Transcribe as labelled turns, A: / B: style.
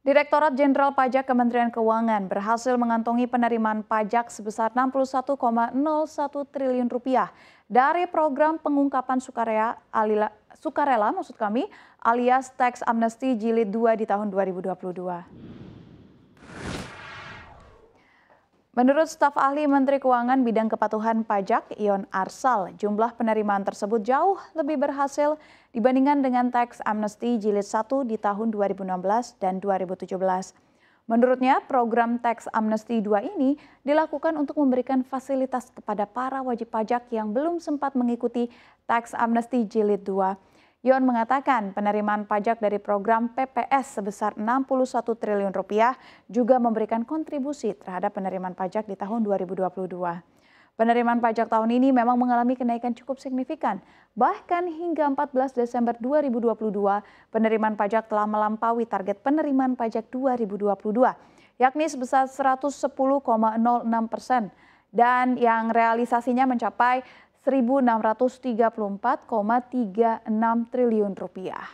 A: Direktorat Jenderal Pajak Kementerian Keuangan berhasil mengantongi penerimaan pajak sebesar 61,01 triliun rupiah dari program pengungkapan sukarela, alila, sukarela maksud kami alias tax amnesty jilid 2 di tahun 2022. Menurut staf ahli Menteri Keuangan bidang kepatuhan pajak Ion Arsal, jumlah penerimaan tersebut jauh lebih berhasil dibandingkan dengan tax amnesty jilid 1 di tahun 2016 dan 2017. Menurutnya, program tax amnesty 2 ini dilakukan untuk memberikan fasilitas kepada para wajib pajak yang belum sempat mengikuti tax amnesty jilid 2. Yon mengatakan penerimaan pajak dari program PPS sebesar 61 triliun rupiah juga memberikan kontribusi terhadap penerimaan pajak di tahun 2022. Penerimaan pajak tahun ini memang mengalami kenaikan cukup signifikan. Bahkan hingga 14 Desember 2022, penerimaan pajak telah melampaui target penerimaan pajak 2022, yakni sebesar 110,06 persen. Dan yang realisasinya mencapai 1.634,36 triliun rupiah.